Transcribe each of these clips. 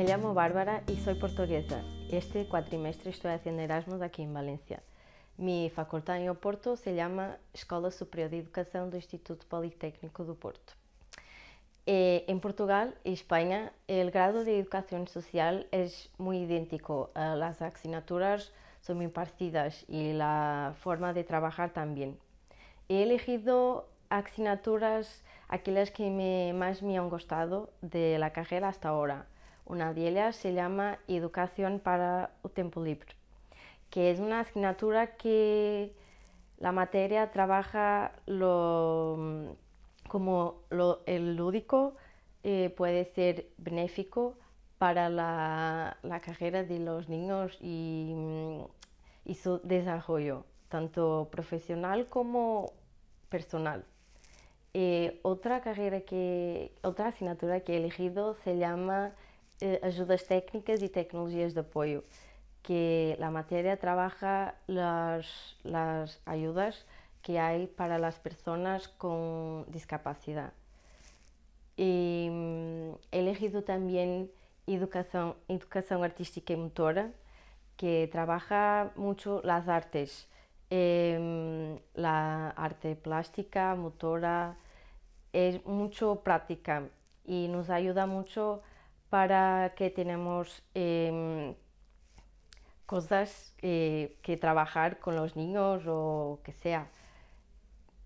Me llamo Bárbara y soy portuguesa. Este cuatrimestre estoy haciendo Erasmus aquí en Valencia. Mi facultad en Oporto se llama Escola Superior de Educación del Instituto Politécnico de Oporto. Eh, en Portugal y España, el grado de educación social es muy idéntico. Las asignaturas son impartidas y la forma de trabajar también. He elegido asignaturas aquellas que más me han gustado de la carrera hasta ahora. Una de ellas se llama Educación para el Tiempo Libre, que es una asignatura que la materia trabaja como el lúdico eh, puede ser benéfico para la, la, carrera de los niños y, su desarrollo, tanto profesional como personal. Eh, otra que, otra asignatura que he elegido se llama eh, ayudas técnicas y tecnologías de apoyo, que la materia trabaja las, las ayudas que hay para las personas con discapacidad. Mm, he elegido también educación, educación artística y motora, que trabaja mucho las artes, em, la arte plástica, motora, es mucho práctica y nos ayuda mucho para que tenemos em, cosas eh, que trabajar con los niños o que sea.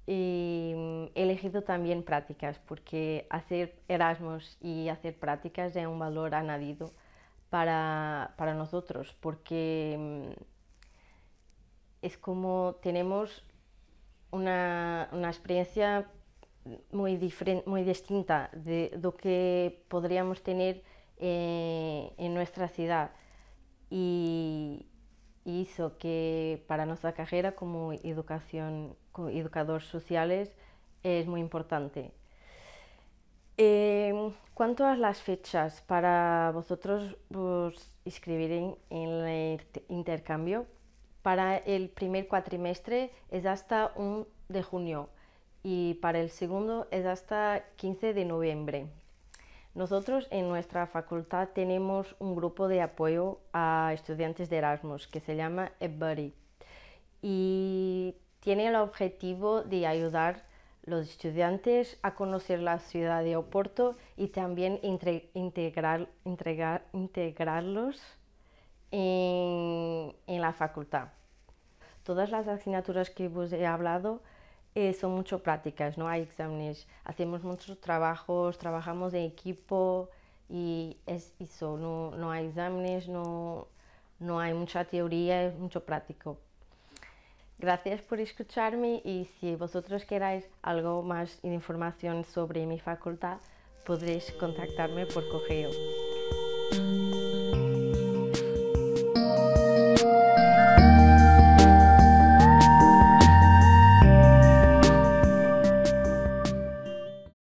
he elegido también prácticas porque hacer Erasmus y hacer prácticas es un valor añadido para, nosotros porque mm, es como tenemos una, experiencia muy, diferente, muy distinta de lo que podríamos tener eh, en nuestra ciudad y hizo que para nuestra carrera como, educación, educadores sociales es muy importante. Eh, ¿Cuánto las fechas para vosotros os inscribir en, el intercambio? Para el primer cuatrimestre es hasta 1 de junio y para el segundo es hasta 15 de noviembre. Nosotros en nuestra facultad tenemos un grupo de apoyo a estudiantes de Erasmus que se llama EBuddy y tiene el objetivo de ayudar a los estudiantes a conocer la ciudad de Oporto y también integrar, integrar, integrarlos en, en la facultad. Todas las asignaturas que os he hablado eh, son mucho prácticas, no hay exámenes, hacemos muchos trabajos, trabajamos en equipo y es eso, no, no hay exámenes, no, no hay mucha teoría, es mucho práctico. Gracias por escucharme y si vosotros queráis algo más de información sobre mi facultad, podréis contactarme por correo.